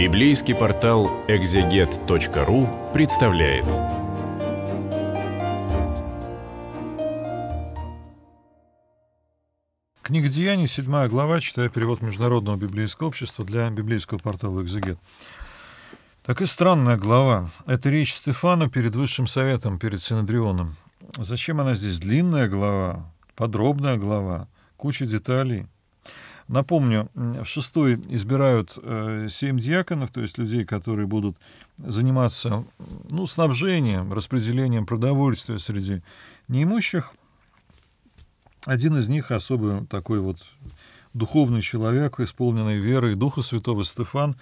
Библейский портал exeget.ru представляет. Книга Деяний, 7 глава, читая перевод Международного библейского общества для библейского портала «Экзегет». Так и странная глава. Это речь Стефана перед Высшим Советом, перед Синодрионом. Зачем она здесь длинная глава, подробная глава, куча деталей – Напомню, в шестой избирают э, семь диаконов, то есть людей, которые будут заниматься ну, снабжением, распределением продовольствия среди неимущих. Один из них особый такой вот духовный человек, исполненный верой Духа Святого Стефан,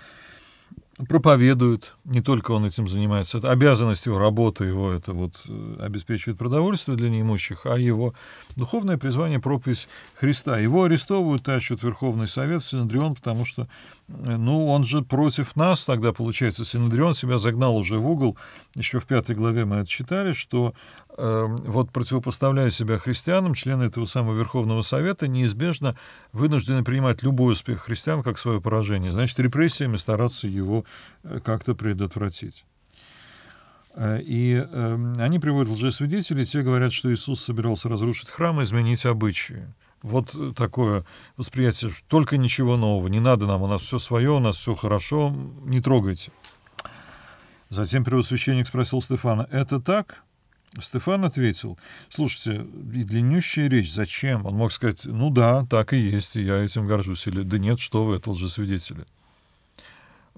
проповедует, не только он этим занимается, это обязанность его, работа его, это вот э, обеспечивает продовольствие для неимущих, а его духовное призвание — пропись Христа. Его арестовывают, тащат Верховный Совет, Синодрион потому что Э, ну, он же против нас тогда, получается, Синедрион себя загнал уже в угол. Еще в пятой главе мы это читали, что э, вот противопоставляя себя христианам, члены этого самого Верховного Совета неизбежно вынуждены принимать любой успех христиан как свое поражение. Значит, репрессиями стараться его э, как-то предотвратить. Э, и э, они приводят лжесвидетелей, те говорят, что Иисус собирался разрушить храм и изменить обычаи вот э, такое восприятие, что только ничего нового, не надо нам, у нас все свое, у нас все хорошо, не трогайте. Затем первосвященник спросил Стефана, это так? Стефан ответил, слушайте, и длиннющая речь, зачем? Он мог сказать, ну да, так и есть, и я этим горжусь, или да нет, что вы, это лжесвидетели.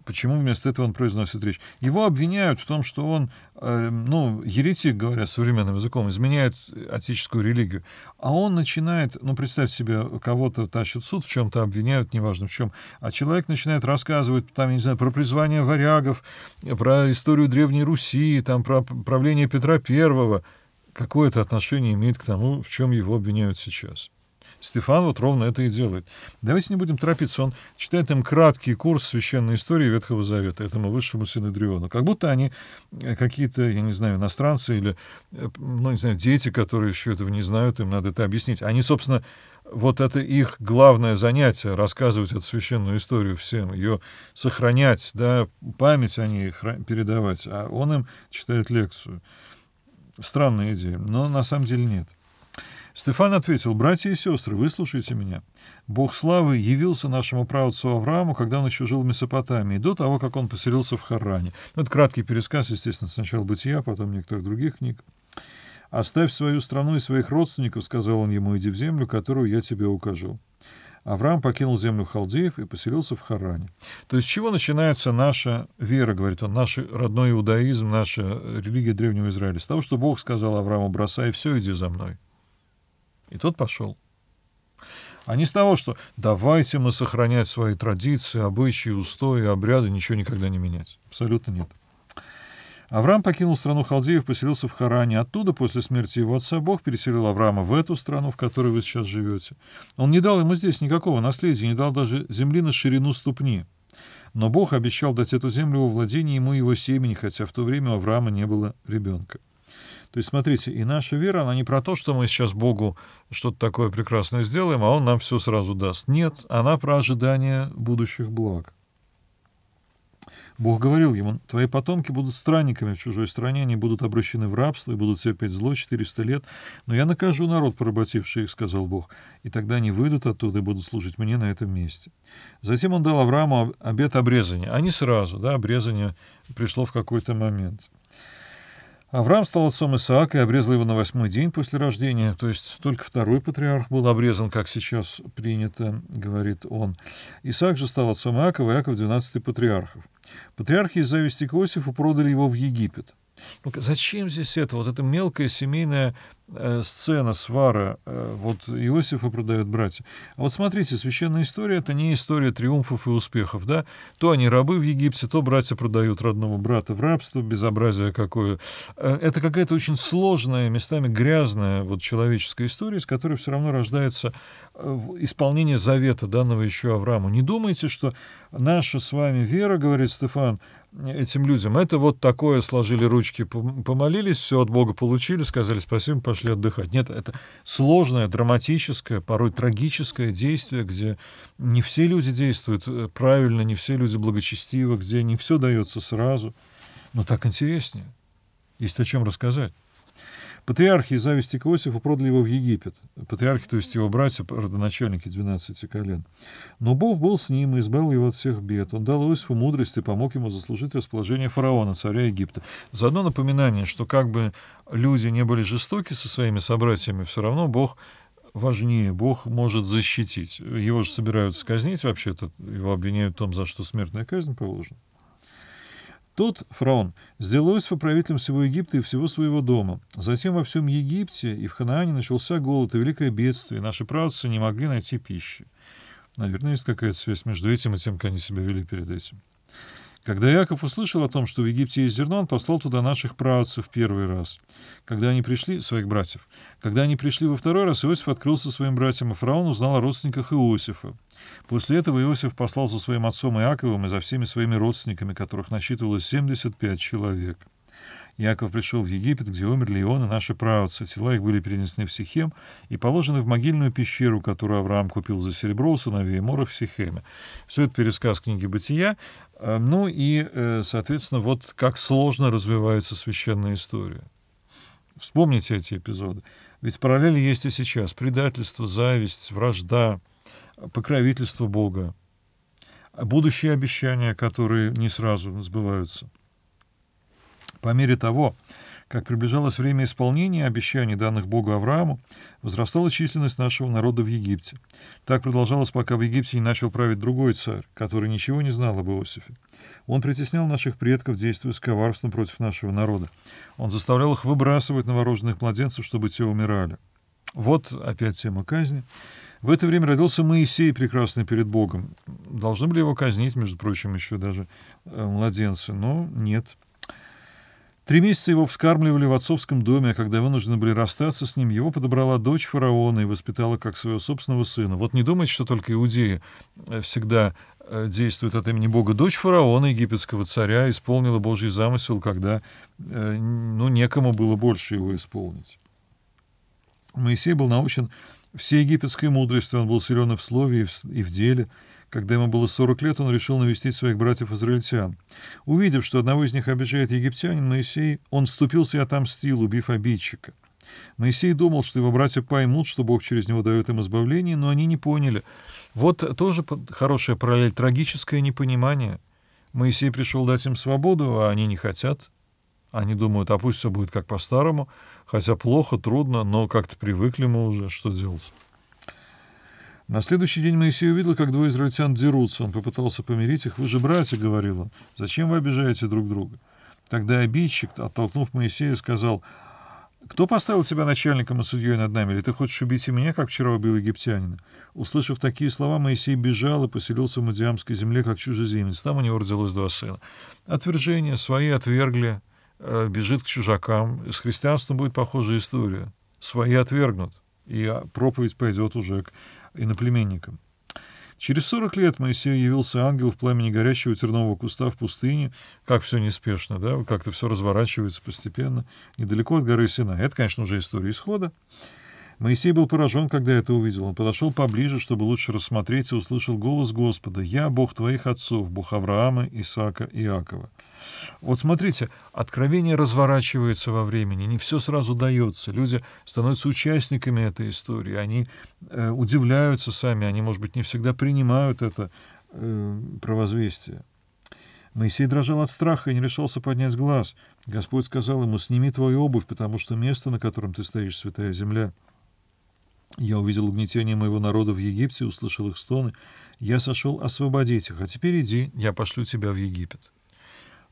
Почему вместо этого он произносит речь? Его обвиняют в том, что он, э, ну, еретик, говоря современным языком, изменяет отеческую религию. А он начинает, ну, представьте себе, кого-то тащат в суд, в чем-то обвиняют, неважно в чем. А человек начинает рассказывать, там, я не знаю, про призвание варягов, про историю Древней Руси, там, про правление Петра Первого. Какое это отношение имеет к тому, в чем его обвиняют сейчас? Стефан вот ровно это и делает. Давайте не будем торопиться. Он читает им краткий курс священной истории Ветхого Завета, этому высшему Синедриону. Как будто они э, какие-то, я не знаю, иностранцы или, э, ну, не знаю, дети, которые еще этого не знают, им надо это объяснить. Они, собственно, вот это их главное занятие — рассказывать эту священную историю всем, ее сохранять, да, память о ней передавать, а он им читает лекцию. Странная идея, но на самом деле нет. — Стефан ответил, «Братья и сестры, выслушайте меня. Бог славы явился нашему правцу Аврааму, когда он еще жил в Месопотамии, до того, как он поселился в Харане». Ну, это краткий пересказ, естественно, сначала «Бытия», а потом некоторых других книг. «Оставь свою страну и своих родственников», — сказал он ему, — «иди в землю, которую я тебе укажу». Авраам покинул землю халдеев и поселился в Харане. То есть с чего начинается наша вера, говорит он, наш родной иудаизм, наша религия древнего Израиля? С того, что Бог сказал Аврааму, бросай все, иди за мной. И тот пошел. А не с того, что давайте мы сохранять свои традиции, обычаи, устои, обряды, ничего никогда не менять. Абсолютно нет. Авраам покинул страну халдеев, поселился в Харане. Оттуда, после смерти его отца, Бог переселил Авраама в эту страну, в которой вы сейчас живете. Он не дал ему здесь никакого наследия, не дал даже земли на ширину ступни. Но Бог обещал дать эту землю во владение ему и его семени, хотя в то время у Авраама не было ребенка. То есть, смотрите, и наша вера, она не про то, что мы сейчас Богу что-то такое прекрасное сделаем, а Он нам все сразу даст. Нет, она про ожидание будущих благ. Бог говорил ему, твои потомки будут странниками в чужой стране, они будут обращены в рабство и будут терпеть зло 400 лет, но я накажу народ, поработивший их, сказал Бог, и тогда они выйдут оттуда и будут служить мне на этом месте. Затем он дал Аврааму обет обрезания, а не сразу, да, обрезание пришло в какой-то момент. Авраам стал отцом Исаака и обрезал его на восьмой день после рождения, то есть только второй патриарх был обрезан, как сейчас принято, говорит он. Исаак же стал отцом Иакова, Иаков — двенадцатый патриархов. Патриархи из зависти к Иосифу продали его в Египет. Ну, зачем здесь это? Вот это мелкое семейное Э, сцена свара, э, вот Иосифа продают братья. А вот смотрите, священная история — это не история триумфов и успехов, да? То они рабы в Египте, то братья продают родного брата в рабство, безобразие какое. Э, это какая-то очень сложная, местами грязная вот человеческая история, из которой все равно рождается исполнение завета, данного еще Аврааму. Не думайте, что наша с вами вера, говорит Стефан, этим людям, это вот такое, сложили ручки, помолились, все от Бога получили, сказали спасибо, пошли пошли отдыхать. Нет, это сложное, драматическое, порой трагическое действие, где не все люди действуют э, правильно, не все люди благочестивы, где не все дается сразу. Но так интереснее. Есть о чем рассказать. Патриархи из зависти к Иосифу продали его в Египет. Патриархи, то есть его братья, родоначальники 12 колен. Но Бог был с ним и избавил его от всех бед. Он дал Иосифу мудрость и помог ему заслужить расположение фараона, царя Египта. Заодно напоминание, что как бы люди не были жестоки со своими собратьями, все равно Бог важнее. Бог может защитить. Его же собираются казнить вообще-то. Его обвиняют в том, за что смертная казнь положена. Тот, фараон, сделал Иосифа правителем всего Египта и всего своего дома. Затем во всем Египте и в Ханаане начался голод и великое бедствие, и наши правцы не могли найти пищи. Наверное, есть какая-то связь между этим и тем, как они себя вели перед этим. Когда Яков услышал о том, что в Египте есть зерно, он послал туда наших праотцев первый раз. Когда они пришли, своих братьев. Когда они пришли во второй раз, Иосиф открылся своим братьям, и фараон узнал о родственниках Иосифа. После этого Иосиф послал за своим отцом Иаковым и за всеми своими родственниками, которых насчитывалось 75 человек. Яков пришел в Египет, где умерли Иона, наши правцы. Тела их были перенесены в Сихем и положены в могильную пещеру, которую Авраам купил за серебро у сыновей Мора в Сихеме. Все это пересказ книги «Бытия». Э, ну и, э, соответственно, вот как сложно развивается священная история. Вспомните эти эпизоды. Ведь параллели есть и сейчас. Предательство, зависть, вражда, покровительство Бога. Будущие обещания, которые не сразу сбываются – по мере того, как приближалось время исполнения обещаний, данных Богу Аврааму, возрастала численность нашего народа в Египте. Так продолжалось, пока в Египте не начал править другой царь, который ничего не знал об Иосифе. Он притеснял наших предков, действуя с коварством против нашего народа. Он заставлял их выбрасывать новорожденных младенцев, чтобы те умирали. Вот опять тема казни. В это время родился Моисей, прекрасный перед Богом. Должны были его казнить, между прочим, еще даже э, младенцы, но нет — Три месяца его вскармливали в отцовском доме, а когда вынуждены были расстаться с ним, его подобрала дочь фараона и воспитала как своего собственного сына. Вот не думайте, что только иудеи э, всегда э, действуют от имени Бога. Дочь фараона, египетского царя, исполнила Божий замысел, когда э, ну, некому было больше его исполнить. Моисей был научен всей египетской мудрости, он был силен и в слове, и в деле. Когда ему было 40 лет, он решил навестить своих братьев-израильтян. Увидев, что одного из них обижает египтянин, Моисей, он вступился и отомстил, убив обидчика. Моисей думал, что его братья поймут, что Бог через него дает им избавление, но они не поняли. Вот тоже хорошая параллель, трагическое непонимание. Моисей пришел дать им свободу, а они не хотят. Они думают, а пусть все будет как по-старому, хотя плохо, трудно, но как-то привыкли мы уже, что делать. На следующий день Моисей увидел, как двое израильтян дерутся. Он попытался помирить их. «Вы же братья», — говорил он, — «зачем вы обижаете друг друга?» Тогда обидчик, оттолкнув Моисея, сказал, «Кто поставил тебя начальником и судьей над нами? Или ты хочешь убить и меня, как вчера убил египтянина?» Услышав такие слова, Моисей бежал и поселился в Мадиамской земле, как чужеземец. Там у него родилось два сына. Отвержение свои отвергли, э, бежит к чужакам. С христианством будет похожая история. Свои отвергнут, и а, проповедь пойдет уже к иноплеменникам. Через сорок лет Моисею явился ангел в пламени горящего тернового куста в пустыне. Как все неспешно, да? Как-то все разворачивается постепенно, недалеко от горы Сина. Это, конечно, уже история исхода. Моисей был поражен, когда это увидел. Он подошел поближе, чтобы лучше рассмотреть, и услышал голос Господа. «Я Бог твоих отцов, Бог Авраама, Исаака и Иакова». Вот смотрите, откровение разворачивается во времени, не все сразу дается. Люди становятся участниками этой истории, они э, удивляются сами, они, может быть, не всегда принимают это э, провозвестие. Моисей дрожал от страха и не решался поднять глаз. Господь сказал ему, «Сними твою обувь, потому что место, на котором ты стоишь, святая земля». Я увидел угнетение моего народа в Египте, услышал их стоны. Я сошел освободить их, а теперь иди, я пошлю тебя в Египет.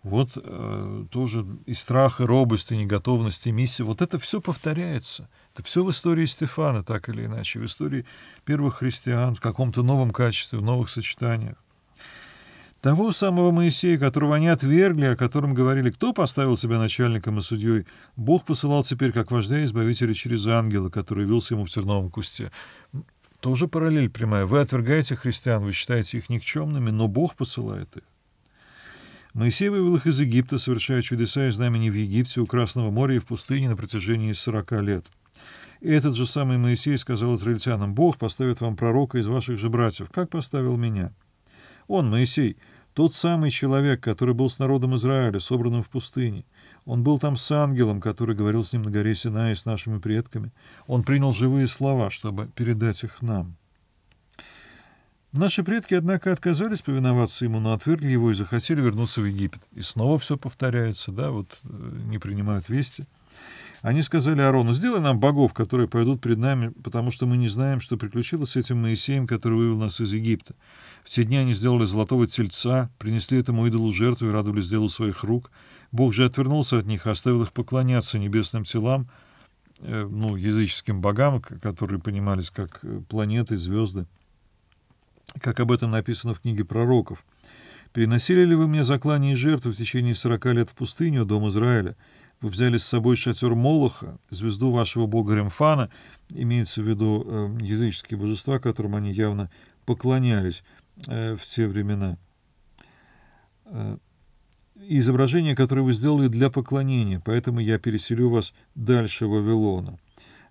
Вот э, тоже и страх, и робость, и неготовность, и миссия. Вот это все повторяется. Это все в истории Стефана, так или иначе, в истории первых христиан, в каком-то новом качестве, в новых сочетаниях. Того самого Моисея, которого они отвергли, о котором говорили, кто поставил себя начальником и судьей, Бог посылал теперь как вождя и избавителя через ангела, который явился ему в терновом кусте. Тоже параллель прямая. Вы отвергаете христиан, вы считаете их никчемными, но Бог посылает их. Моисей вывел их из Египта, совершая чудеса и знамени в Египте, у Красного моря и в пустыне на протяжении 40 лет. И этот же самый Моисей сказал израильтянам, «Бог поставит вам пророка из ваших же братьев, как поставил меня». Он, Моисей, тот самый человек, который был с народом Израиля, собранным в пустыне. Он был там с ангелом, который говорил с ним на горе Синай с нашими предками. Он принял живые слова, чтобы передать их нам. Наши предки, однако, отказались повиноваться ему, но отвергли его и захотели вернуться в Египет. И снова все повторяется, да, вот э, не принимают вести. Они сказали Арону, сделай нам богов, которые пойдут пред нами, потому что мы не знаем, что приключилось с этим Моисеем, который вывел нас из Египта. В те дни они сделали золотого тельца, принесли этому идолу жертву и радовались делу своих рук. Бог же отвернулся от них и оставил их поклоняться небесным телам, э, ну, языческим богам, которые понимались как э, планеты, звезды, как об этом написано в книге пророков. «Приносили ли вы мне заклание и жертвы в течение сорока лет в пустыню, дом Израиля?» вы взяли с собой шатер Молоха, звезду вашего бога Ремфана, имеется в виду э, языческие божества, которым они явно поклонялись э, в те времена. Э, изображение, которое вы сделали для поклонения, поэтому я переселю вас дальше Вавилона.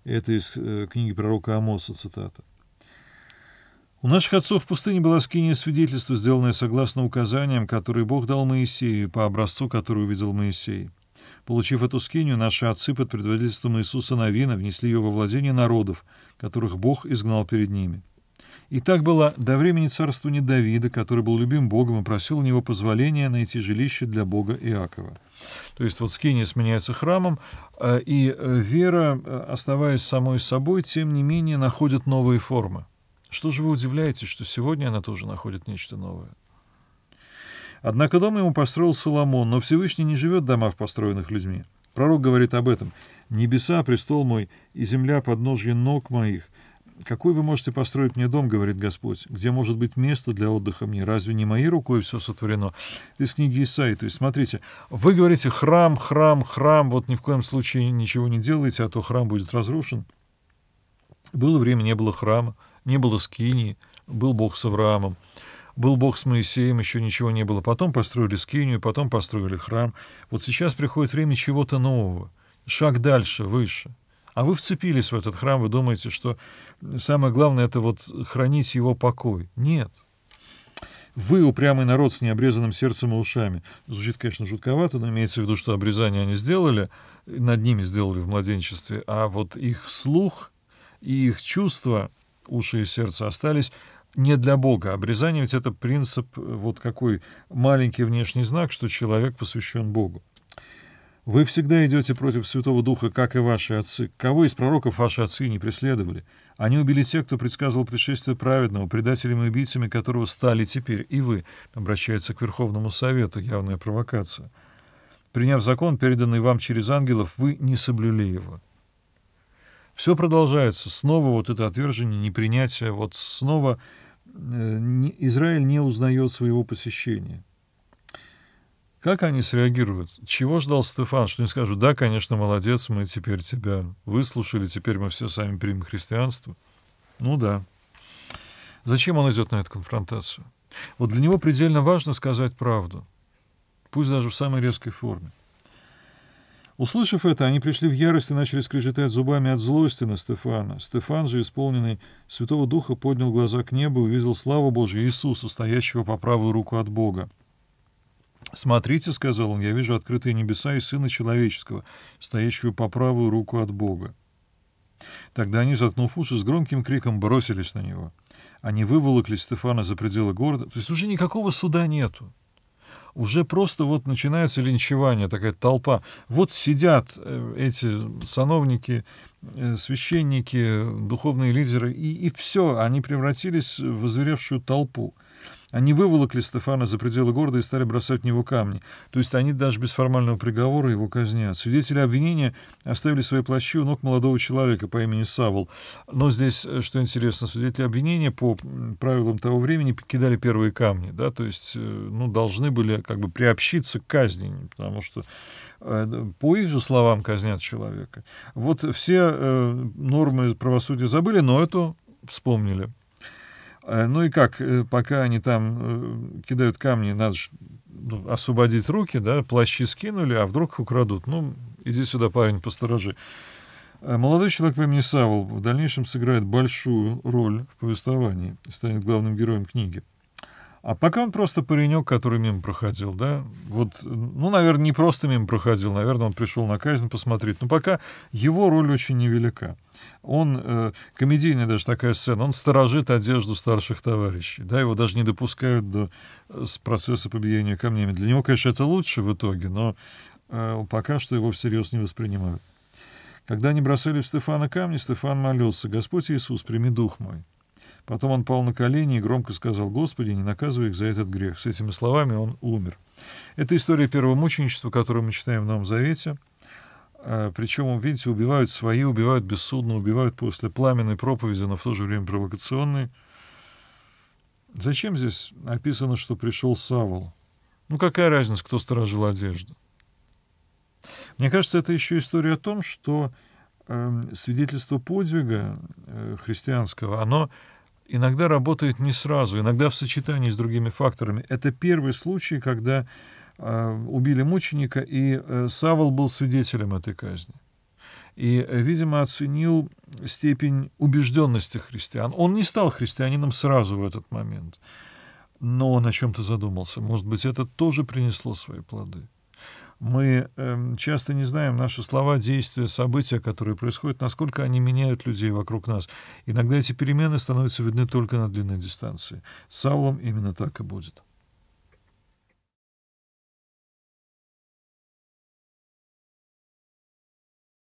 Это из э, книги пророка Амоса цитата. У наших отцов в пустыне была скиния свидетельства, сделанное согласно указаниям, которые Бог дал Моисею по образцу, который увидел Моисей. Получив эту скинию, наши отцы под предводительством Иисуса Навина внесли ее во владение народов, которых Бог изгнал перед ними. И так было до времени царствования Давида, который был любим Богом и просил у него позволения найти жилище для Бога Иакова. То есть вот скиния сменяется храмом, э, и э, вера, э, оставаясь самой собой, тем не менее находит новые формы. Что же вы удивляетесь, что сегодня она тоже находит нечто новое? Однако дом ему построил Соломон, но Всевышний не живет в домах, построенных людьми. Пророк говорит об этом. «Небеса — престол мой, и земля — подножье ног моих. Какой вы можете построить мне дом, — говорит Господь, — где может быть место для отдыха мне? Разве не моей рукой все сотворено?» из книги Исаии. То есть, смотрите, вы говорите «храм, храм, храм», вот ни в коем случае ничего не делайте, а то храм будет разрушен. Было время, не было храма, не было скинии, был Бог с Авраамом. Был Бог с Моисеем, еще ничего не было. Потом построили скинию, потом построили храм. Вот сейчас приходит время чего-то нового. Шаг дальше, выше. А вы вцепились в этот храм, вы думаете, что самое главное — это вот хранить его покой. Нет. Вы упрямый народ с необрезанным сердцем и ушами. Звучит, конечно, жутковато, но имеется в виду, что обрезание они сделали, над ними сделали в младенчестве, а вот их слух и их чувства, уши и сердце остались не для Бога. Обрезание ведь это принцип, э, вот какой маленький внешний знак, что человек посвящен Богу. Вы всегда идете против Святого Духа, как и ваши отцы. Кого из пророков ваши отцы не преследовали? Они убили тех, кто предсказывал пришествие праведного, предателем и убийцами которого стали теперь и вы. Обращается к Верховному Совету, явная провокация. Приняв закон, переданный вам через ангелов, вы не соблюли его. Все продолжается. Снова вот это отвержение, непринятие, вот снова Э, Израиль не узнает своего посещения. Как они среагируют? Чего ждал Стефан? Что они скажут, да, конечно, молодец, мы теперь тебя выслушали, теперь мы все сами примем христианство. Ну да. Зачем он идет на эту конфронтацию? Вот для него предельно важно сказать правду, пусть даже в самой резкой форме. Услышав это, они пришли в ярость и начали скрежетать зубами от злости на Стефана. Стефан же, исполненный Святого Духа, поднял глаза к небу и увидел славу Божью Иисуса, стоящего по правую руку от Бога. «Смотрите», — сказал он, — «я вижу открытые небеса и Сына Человеческого, стоящего по правую руку от Бога». Тогда они, заткнув уши, с громким криком бросились на него. Они выволокли Стефана за пределы города. То есть уже никакого суда нету уже просто вот начинается линчевание, такая толпа. Вот сидят э, эти сановники, э, священники, духовные лидеры, и, и все, они превратились в озверевшую толпу. Они выволокли Стефана за пределы города и стали бросать в него камни. То есть они даже без формального приговора его казнят. Свидетели обвинения оставили свои плащи у ног молодого человека по имени Савол. Но здесь, э, что интересно, свидетели обвинения по правилам того времени кидали первые камни. Да? То есть э, ну, должны были как бы приобщиться к казни, потому что э, по их же словам казнят человека. Вот все нормы правосудия забыли, но эту вспомнили. Э, ну и как, э, пока они там э, кидают камни, надо же ну, освободить руки, да, плащи скинули, а вдруг их украдут. Ну, иди сюда, парень, посторожи. Молодой человек по имени Савол в дальнейшем сыграет большую роль в повествовании станет главным героем книги. А пока он просто паренек, который мимо проходил, да, вот, ну, наверное, не просто мимо проходил, наверное, он пришел на казнь посмотреть, но пока его роль очень невелика. Он, э, комедийная даже такая сцена, он сторожит одежду старших товарищей, да, его даже не допускают до э, с процесса побиения камнями. Для него, конечно, это лучше в итоге, но э, пока что его всерьез не воспринимают. Когда они бросали в Стефана камни, Стефан молился, «Господь Иисус, прими дух мой». Потом он пал на колени и громко сказал, «Господи, не наказывай их за этот грех». С этими словами он умер. Это история первого мученичества, которую мы читаем в Новом Завете. А, Причем, видите, убивают свои, убивают бессудно, убивают после пламенной проповеди, но в то же время провокационной. Зачем здесь описано, что пришел Савол? Ну какая разница, кто сторожил одежду? Мне кажется, это еще история о том, что э, свидетельство подвига э, христианского, оно иногда работает не сразу, иногда в сочетании с другими факторами. Это первый случай, когда э, убили мученика, и э, Савол был свидетелем этой казни. И, э, видимо, оценил степень убежденности христиан. Он не стал христианином сразу в этот момент, но он о чем-то задумался. Может быть, это тоже принесло свои плоды мы э, часто не знаем наши слова, действия, события, которые происходят, насколько они меняют людей вокруг нас. Иногда эти перемены становятся видны только на длинной дистанции. С Саулом именно так и будет.